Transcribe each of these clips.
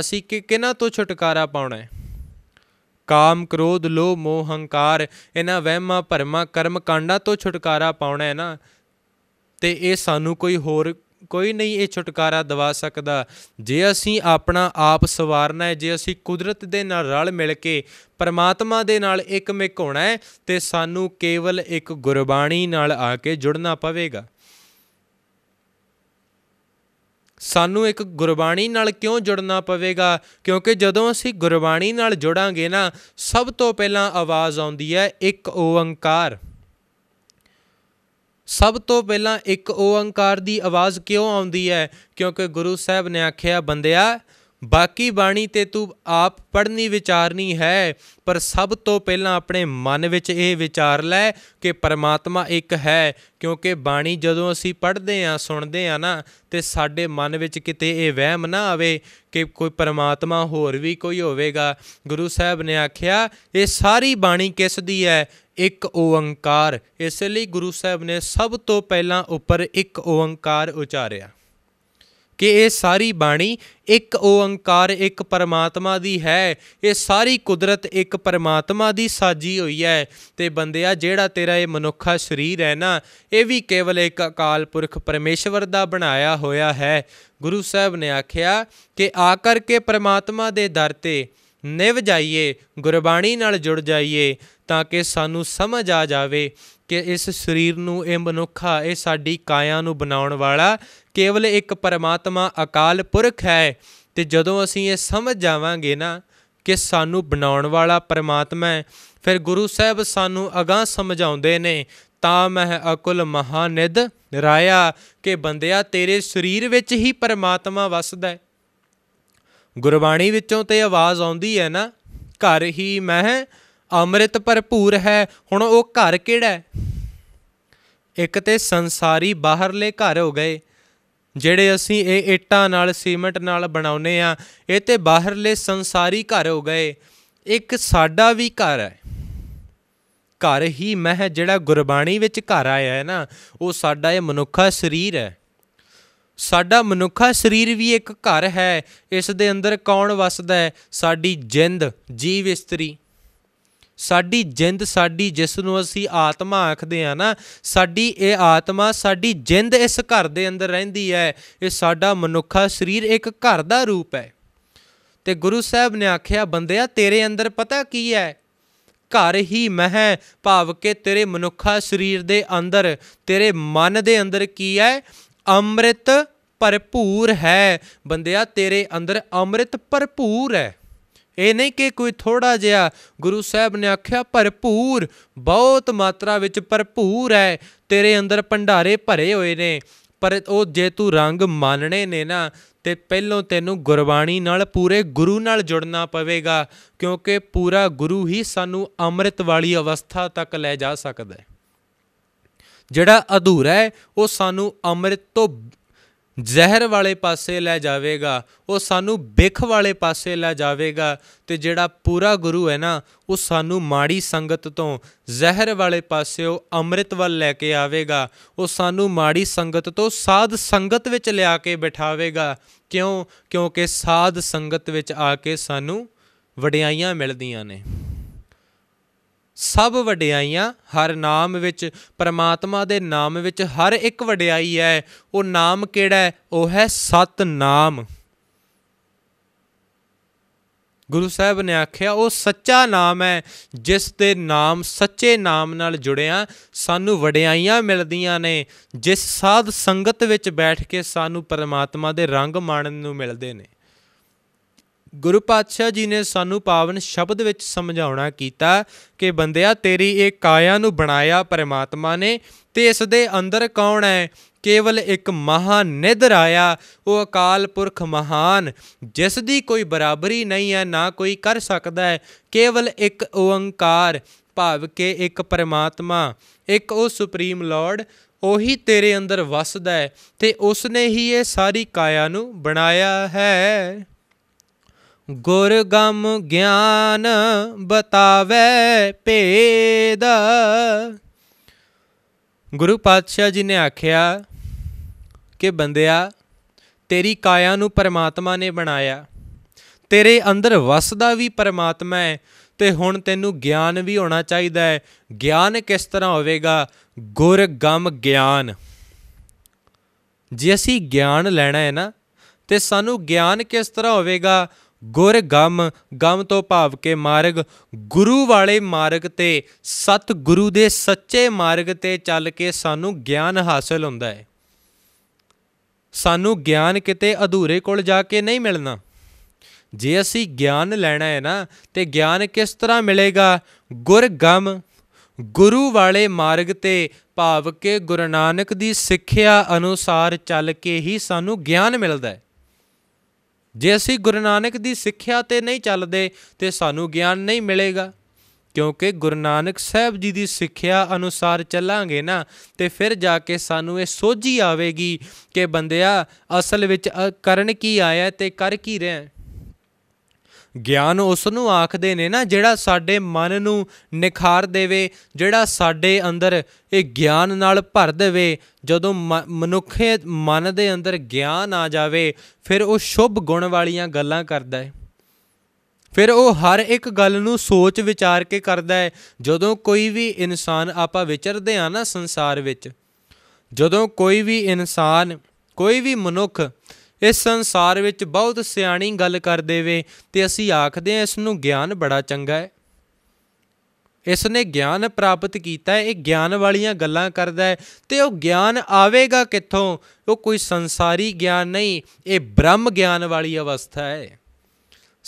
ਅਸੀਂ ਕਿ ਕਿਨਾਂ ਤੋਂ ਛੁਟਕਾਰਾ ਪਾਉਣਾ ਹੈ ਕਾਮ ਕ੍ਰੋਧ ਲੋਭ ਮੋਹ ਹੰਕਾਰ ਇਹਨਾਂ ਵਹਿਮਾਂ ਭਰਮਾਂ ਕਰਮ ਕਾਂਡਾਂ ਤੋਂ ਛੁਟਕਾਰਾ ਪਾਉਣਾ ਹੈ ਨਾ ਤੇ ਇਹ ਸਾਨੂੰ ਕੋਈ ਹੋਰ ਕੋਈ ਨਹੀਂ ਇਹ ਛੁਟਕਾਰਾ ਦਿਵਾ ਸਕਦਾ ਜੇ ਅਸੀਂ ਆਪਣਾ ਆਪ ਸਵਾਰਨਾ ਹੈ ਜੇ ਅਸੀਂ ਕੁਦਰਤ ਦੇ ਨਾਲ ਰਲ ਮਿਲ ਕੇ ਪਰਮਾਤਮਾ ਦੇ ਨਾਲ ਇੱਕ ਮਿਕ ਹੋਣਾ ਹੈ ਤੇ ਸਾਨੂੰ ਕੇਵਲ ਇੱਕ ਗੁਰਬਾਣੀ ਨਾਲ ਆ ਕੇ ਜੁੜਨਾ ਪਵੇਗਾ ਸਾਨੂੰ ਇੱਕ ਗੁਰਬਾਣੀ ਨਾਲ ਕਿਉਂ ਜੁੜਨਾ ਪਵੇਗਾ ਕਿਉਂਕਿ ਜਦੋਂ ਅਸੀਂ ਗੁਰਬਾਣੀ ਨਾਲ ਜੁੜਾਂਗੇ ਨਾ ਸਭ ਤੋਂ ਪਹਿਲਾਂ ਆਵਾਜ਼ ਆਉਂਦੀ ਹੈ ਇੱਕ ਓੰਕਾਰ ਸਭ ਤੋਂ ਪਹਿਲਾਂ ਇੱਕ ਓੰਕਾਰ ਦੀ ਆਵਾਜ਼ ਕਿਉਂ ਆਉਂਦੀ ਹੈ ਕਿਉਂਕਿ ਗੁਰੂ ਸਾਹਿਬ ਨੇ ਆਖਿਆ ਬੰਦਿਆ ਬਾਕੀ ਬਾਣੀ ਤੇ ਤੂੰ ਆਪ ਪੜਨੀ ਵਿਚਾਰਨੀ ਹੈ ਪਰ ਸਭ ਤੋਂ ਪਹਿਲਾਂ ਆਪਣੇ ਮਨ ਵਿੱਚ ਇਹ ਵਿਚਾਰ ਲੈ ਕਿ ਪਰਮਾਤਮਾ ਇੱਕ ਹੈ ਕਿਉਂਕਿ ਬਾਣੀ ਜਦੋਂ ਅਸੀਂ ਪੜਦੇ ਆਂ ਸੁਣਦੇ ਆਂ ਨਾ ਤੇ ਸਾਡੇ ਮਨ ਵਿੱਚ ਕਿਤੇ ਇਹ ਵਹਿਮ ਨਾ ਆਵੇ ਕਿ ਕੋਈ ਪਰਮਾਤਮਾ ਹੋਰ ਵੀ ਕੋਈ ਹੋਵੇਗਾ ਗੁਰੂ ਸਾਹਿਬ ਨੇ ਆਖਿਆ ਇਹ ਸਾਰੀ ਬਾਣੀ ਕਿਸ ਦੀ ਹੈ ਇੱਕ ਓੰਕਾਰ ਇਸ ਲਈ ਗੁਰੂ ਸਾਹਿਬ ਨੇ ਸਭ ਤੋਂ ਪਹਿਲਾਂ ਉੱਪਰ ਇੱਕ ਓੰਕਾਰ ਉਚਾਰਿਆ ਕਿ ਇਹ ਸਾਰੀ ਬਾਣੀ ਇੱਕ ਓੰਕਾਰ ਇੱਕ ਪਰਮਾਤਮਾ ਦੀ ਹੈ ਇਹ ਸਾਰੀ ਕੁਦਰਤ ਇੱਕ ਪਰਮਾਤਮਾ ਦੀ ਸਾਜੀ ਹੋਈ ਹੈ ਤੇ ਬੰਦਿਆ ਜਿਹੜਾ ਤੇਰਾ ਇਹ ਮਨੁੱਖਾ ਸਰੀਰ ਹੈ ਨਾ ਇਹ ਵੀ ਕੇਵਲ ਇੱਕ ਅਕਾਲ ਪੁਰਖ ਪਰਮੇਸ਼ਵਰ ਦਾ ਬਣਾਇਆ ਹੋਇਆ ਹੈ ਗੁਰੂ ਸਾਹਿਬ ਨੇ ਆਖਿਆ ਕਿ ਆ ਕਰਕੇ ਪਰਮਾਤਮਾ ਦੇ ਦਰ ਤੇ ਨਿਵ ਜਾਈਏ ਗੁਰਬਾਣੀ ਨਾਲ ਜੁੜ ਜਾਈਏ ਤਾਂ ਕਿ ਸਾਨੂੰ ਸਮਝ ਆ ਜਾਵੇ ਕਿ ਇਸ ਸਰੀਰ ਨੂੰ ਇਹ ਮਨੁੱਖਾ ਇਹ ਸਾਡੀ ਕਾਇਆ ਨੂੰ ਬਣਾਉਣ ਵਾਲਾ ਕੇਵਲ ਇੱਕ ਪਰਮਾਤਮਾ ਅਕਾਲ ਪੁਰਖ ਹੈ ਤੇ ਜਦੋਂ ਅਸੀਂ ਇਹ ਸਮਝ ਜਾਵਾਂਗੇ ਨਾ ਕਿ ਸਾਨੂੰ ਬਣਾਉਣ ਵਾਲਾ ਪਰਮਾਤਮਾ ਹੈ ਫਿਰ ਗੁਰੂ ਸਾਹਿਬ ਸਾਨੂੰ ਅਗਾਹ ਸਮਝਾਉਂਦੇ ਨੇ ਤਾਂ ਮਹਿ ਅਕਲ ਮਹਾਨਿਦ ਰਾਇਆ ਕਿ ਬੰਦਿਆ ਤੇਰੇ ਸਰੀਰ ਵਿੱਚ ਹੀ ਪਰਮਾਤਮਾ ਵਸਦਾ ਹੈ ਗੁਰਬਾਣੀ ਵਿੱਚੋਂ ਤੇ ਆਵਾਜ਼ ਆਉਂਦੀ ਹੈ ਨਾ ਘਰ ਹੀ ਮੈਂ ਅੰਮ੍ਰਿਤ ਭਰਪੂਰ ਹੈ ਹੁਣ ਉਹ ਘਰ ਕਿਹੜਾ ਹੈ ਇੱਕ ਤੇ ਸੰਸਾਰੀ ਬਾਹਰਲੇ ਘਰ ਹੋ ਗਏ ਜਿਹੜੇ ਅਸੀਂ ਇਹ ਇੱਟਾਂ ਨਾਲ ਸੀਮੈਂਟ ਨਾਲ ਬਣਾਉਨੇ ਆ ਇਹ ਤੇ ਬਾਹਰਲੇ ਸੰਸਾਰੀ ਘਰ ਹੋ ਗਏ ਇੱਕ ਸਾਡਾ ਵੀ ਘਰ ਹੈ ਘਰ ਹੀ ਮਹਿ ਜਿਹੜਾ ਗੁਰਬਾਣੀ ਵਿੱਚ ਘਰ ਆਇਆ ਹੈ ਨਾ ਉਹ ਸਾਡਾ ਇਹ ਮਨੁੱਖਾ ਸਰੀਰ ਹੈ ਸਾਡਾ ਮਨੁੱਖਾ ਸਰੀਰ ਵੀ ਇੱਕ ਘਰ ਹੈ ਇਸ ਦੇ ਅੰਦਰ ਕੌਣ ਵੱਸਦਾ ਹੈ ਸਾਡੀ ਜਿੰਦ ਜੀਵ ਇਸਤਰੀ ਸਾਡੀ ਜਿੰਦ ਸਾਡੀ ਜਿਸ ਨੂੰ ਅਸੀਂ ਆਤਮਾ ਆਖਦੇ ਆ ਨਾ ਸਾਡੀ ਇਹ ਆਤਮਾ ਸਾਡੀ ਜਿੰਦ ਇਸ ਘਰ ਦੇ ਅੰਦਰ ਰਹਿੰਦੀ ਹੈ ਇਹ ਸਾਡਾ ਮਨੁੱਖਾ ਸਰੀਰ ਇੱਕ ਘਰ ਦਾ ਰੂਪ ਹੈ ਤੇ ਗੁਰੂ ਸਾਹਿਬ ਨੇ ਆਖਿਆ ਬੰਦਿਆ ਤੇਰੇ ਅੰਦਰ ਪਤਾ ਕੀ ਹੈ ਘਰ ਹੀ ਮਹਿ ਭਾਵ ਕਿ ਤੇਰੇ ਮਨੁੱਖਾ ਸਰੀਰ ਦੇ ਅੰਦਰ ਤੇਰੇ ਮਨ ਦੇ ਅੰਦਰ ਕੀ ਹੈ ਅੰਮ੍ਰਿਤ ਭਰਪੂਰ ਹੈ ਬੰਦਿਆ ਤੇਰੇ ਅੰਦਰ ਅੰਮ੍ਰਿਤ ਭਰਪੂਰ ਹੈ ਇਹ ਨਹੀਂ ਕਿ ਕੋਈ ਥੋੜਾ ਜਿਹਾ ਗੁਰੂ ਸਾਹਿਬ ਨੇ ਆਖਿਆ ਭਰਪੂਰ ਬਹੁਤ ਮਾਤਰਾ ਵਿੱਚ ਭਰਪੂਰ ਹੈ ਤੇਰੇ ਅੰਦਰ ਭੰਡਾਰੇ ਭਰੇ ਹੋਏ ਨੇ ਪਰ ਉਹ ਜੇ ਤੂੰ ਰੰਗ ਮੰਨਣੇ ਨੇ ਨਾ ਤੇ ਪਹਿਲੋਂ ਤੈਨੂੰ ਗੁਰਬਾਣੀ ਨਾਲ ਪੂਰੇ ਗੁਰੂ ਨਾਲ ਜੁੜਨਾ ਪਵੇਗਾ ਕਿਉਂਕਿ ਪੂਰਾ ਗੁਰੂ ਹੀ ਸਾਨੂੰ ਅੰਮ੍ਰਿਤ ਵਾਲੀ ਅਵਸਥਾ ਤੱਕ ਲੈ ਜਾ ਸਕਦਾ ਹੈ ਜਿਹੜਾ ਅਧੂਰਾ ਹੈ ਉਹ ਸਾਨੂੰ ਅੰਮ੍ਰਿਤ ਤੋਂ ਜ਼ਹਿਰ ਵਾਲੇ ਪਾਸੇ ਲੈ ਜਾਵੇਗਾ ਉਹ ਸਾਨੂੰ ਬਿਖ ਵਾਲੇ ਪਾਸੇ ਲੈ ਜਾਵੇਗਾ ਤੇ ਜਿਹੜਾ ਪੂਰਾ ਗੁਰੂ ਹੈ ਨਾ ਉਹ ਸਾਨੂੰ ਮਾੜੀ ਸੰਗਤ ਤੋਂ ਜ਼ਹਿਰ ਵਾਲੇ ਪਾਸੇ ਉਹ ਅੰਮ੍ਰਿਤ ਵੱਲ ਲੈ ਕੇ ਆਵੇਗਾ ਉਹ ਸਾਨੂੰ ਮਾੜੀ ਸੰਗਤ ਤੋਂ ਸਾਧ ਸੰਗਤ ਵਿੱਚ ਲਿਆ ਕੇ ਬਿਠਾਵੇਗਾ ਕਿਉਂ ਕਿਉਂਕਿ ਸਾਧ ਸੰਗਤ ਵਿੱਚ ਆ ਕੇ ਸਾਨੂੰ ਵਡਿਆਈਆਂ ਮਿਲਦੀਆਂ ਨੇ ਸਭ ਵਡਿਆਈਆਂ ਹਰ ਨਾਮ ਵਿੱਚ ਪ੍ਰਮਾਤਮਾ ਦੇ ਨਾਮ ਵਿੱਚ ਹਰ ਇੱਕ ਵਡਿਆਈ ਹੈ ਉਹ ਨਾਮ ਕਿਹੜਾ ਹੈ ਉਹ ਹੈ ਸਤ ਨਾਮ ਗੁਰੂ ਸਾਹਿਬ ਨੇ ਆਖਿਆ ਉਹ ਸੱਚਾ ਨਾਮ ਹੈ ਜਿਸ ਦੇ ਨਾਮ ਸੱਚੇ ਨਾਮ ਨਾਲ ਜੁੜਿਆ ਸਾਨੂੰ ਵਡਿਆਈਆਂ ਮਿਲਦੀਆਂ ਨੇ ਜਿਸ ਸਾਧ ਸੰਗਤ ਵਿੱਚ ਬੈਠ ਕੇ ਸਾਨੂੰ ਪਰਮਾਤਮਾ ਦੇ ਰੰਗ ਮਾਣਨ ਨੂੰ ਮਿਲਦੇ ਨੇ ਗੁਰੂ ਪਾਤਸ਼ਾਹ ਜੀ ਨੇ ਸਾਨੂੰ ਪਾਵਨ ਸ਼ਬਦ ਵਿੱਚ ਸਮਝਾਉਣਾ ਕੀਤਾ ਕਿ ਬੰਦਿਆ ਤੇਰੀ ਇਹ ਕਾਇਆ ਨੂੰ ਬਣਾਇਆ ਪਰਮਾਤਮਾ ਨੇ ਤੇ ਇਸ ਦੇ ਅੰਦਰ ਕੌਣ ਹੈ ਕੇਵਲ ਇੱਕ ਨਿਧਰ ਆਇਆ ਉਹ ਅਕਾਲ ਪੁਰਖ ਮਹਾਨ ਜਿਸ ਦੀ ਕੋਈ ਬਰਾਬਰੀ ਨਹੀਂ ਹੈ ਨਾ ਕੋਈ ਕਰ ਸਕਦਾ ਹੈ ਕੇਵਲ ਇੱਕ ਓੰਕਾਰ ਭਾਵ ਕਿ ਇੱਕ ਪਰਮਾਤਮਾ ਇੱਕ ਉਹ ਸੁਪਰੀਮ ਲਾਰਡ ਉਹੀ ਤੇਰੇ ਅੰਦਰ ਵਸਦਾ ਹੈ ਤੇ ਉਸ ਨੇ ਹੀ ਇਹ ਸਾਰੀ ਕਾਇਆ ਨੂੰ ਬਣਾਇਆ ਹੈ ਗੁਰ ਗਮ ਗਿਆਨ ਬਤਾਵੇ ਭੇਦ ਗੁਰੂ ਪਾਤਸ਼ਾਹ ਜੀ ਨੇ ਆਖਿਆ ਕਿ ਬੰਦਿਆ ਤੇਰੀ ਕਾਇਆ ਨੂੰ ਪਰਮਾਤਮਾ ਨੇ ਬਣਾਇਆ ਤੇਰੇ ਅੰਦਰ ਵਸਦਾ ਵੀ ਪਰਮਾਤਮਾ ਹੈ ਤੇ ਹੁਣ ਤੈਨੂੰ ਗਿਆਨ ਵੀ ਹੋਣਾ ਚਾਹੀਦਾ ਹੈ ਗਿਆਨ ਕਿਸ ਤਰ੍ਹਾਂ ਹੋਵੇਗਾ ਗੁਰ ਗਮ ਗਿਆਨ ਜੇ ਅਸੀਂ ਗਿਆਨ ਲੈਣਾ ਹੈ ਨਾ ਤੇ ਸਾਨੂੰ ਗਿਆਨ ਕਿਸ ਤਰ੍ਹਾਂ ਹੋਵੇਗਾ ਗੁਰ ਗਮ ਗਮ ਤੋਂ ਭਾਵ ਕੇ ਮਾਰਗ ਗੁਰੂ ਵਾਲੇ ਮਾਰਗ ਤੇ ਸਤ ਗੁਰੂ ਦੇ ਸੱਚੇ ਮਾਰਗ ਤੇ ਚੱਲ ਕੇ ਸਾਨੂੰ ਗਿਆਨ ਹਾਸਲ ਹੁੰਦਾ ਹੈ ਸਾਨੂੰ ਗਿਆਨ ਕਿਤੇ ਅਧੂਰੇ ਕੋਲ ਜਾ ਕੇ ਨਹੀਂ ਮਿਲਣਾ ਜੇ ਅਸੀਂ ਗਿਆਨ ਲੈਣਾ ਹੈ ਨਾ ਤੇ ਗਿਆਨ ਕਿਸ ਤਰ੍ਹਾਂ ਮਿਲੇਗਾ ਗੁਰ ਗਮ ਗੁਰੂ ਵਾਲੇ ਮਾਰਗ ਤੇ ਭਾਵ ਕੇ ਗੁਰੂ ਨਾਨਕ ਦੀ ਸਿੱਖਿਆ ਅਨੁਸਾਰ ਚੱਲ ਕੇ ਹੀ ਸਾਨੂੰ ਗਿਆਨ ਮਿਲਦਾ ਹੈ ਜੇ ਅਸੀਂ ਗੁਰੂ ਨਾਨਕ ਦੀ ਸਿੱਖਿਆ ਤੇ ਨਹੀਂ ਚੱਲਦੇ ਤੇ ਸਾਨੂੰ ਗਿਆਨ ਨਹੀਂ ਮਿਲੇਗਾ ਕਿਉਂਕਿ ਗੁਰੂ ਨਾਨਕ ਸਾਹਿਬ ਜੀ ਦੀ ਸਿੱਖਿਆ ਅਨੁਸਾਰ ਚੱਲਾਂਗੇ ਨਾ ਤੇ ਫਿਰ ਜਾ ਕੇ ਸਾਨੂੰ ਇਹ ਸੋਝੀ ਆਵੇਗੀ ਕਿ ਬੰਦਿਆ ਅਸਲ ਵਿੱਚ ਕਰਨ ਕੀ ਆਇਆ ਤੇ ਕਰ ਕੀ ਰਿਹਾ ਗਿਆਨ ਉਸ ਨੂੰ ਆਖਦੇ ਨੇ ਨਾ ਜਿਹੜਾ ਸਾਡੇ ਮਨ ਨੂੰ ਨਿਖਾਰ ਦੇਵੇ ਜਿਹੜਾ ਸਾਡੇ ਅੰਦਰ ਇਹ ਗਿਆਨ ਨਾਲ ਭਰ ਦੇਵੇ ਜਦੋਂ ਮਨੁੱਖੇ ਮਨ ਦੇ ਅੰਦਰ ਗਿਆਨ ਆ ਜਾਵੇ ਫਿਰ ਉਹ ਸ਼ੁਭ ਗੁਣ ਵਾਲੀਆਂ ਗੱਲਾਂ ਕਰਦਾ ਹੈ ਫਿਰ ਉਹ ਹਰ ਇੱਕ ਗੱਲ ਨੂੰ ਸੋਚ ਵਿਚਾਰ ਕੇ ਕਰਦਾ ਹੈ ਜਦੋਂ ਕੋਈ ਵੀ ਇਨਸਾਨ ਆਪਾਂ ਵਿਚਰਦੇ ਆ ਨਾ ਸੰਸਾਰ ਵਿੱਚ ਜਦੋਂ ਕੋਈ ਵੀ ਇਨਸਾਨ ਕੋਈ ਵੀ ਮਨੁੱਖ ਇਸ ਸੰਸਾਰ ਵਿੱਚ ਬਹੁਤ ਸਿਆਣੀ ਗੱਲ ਕਰ ਦੇਵੇ ਤੇ ਅਸੀਂ ਆਖਦੇ ਹਾਂ ਇਸ ਨੂੰ ਗਿਆਨ ਬੜਾ ਚੰਗਾ ਹੈ ਇਸ ਨੇ ਗਿਆਨ ਪ੍ਰਾਪਤ ਕੀਤਾ ਹੈ ਇਹ ਗਿਆਨ ਵਾਲੀਆਂ ਗੱਲਾਂ ਕਰਦਾ ਹੈ ਤੇ ਉਹ ਗਿਆਨ ਆਵੇਗਾ ਕਿੱਥੋਂ ਉਹ ਕੋਈ ਸੰਸਾਰੀ ਗਿਆਨ ਨਹੀਂ ਇਹ ਬ੍ਰਹਮ ਗਿਆਨ ਵਾਲੀ ਅਵਸਥਾ ਹੈ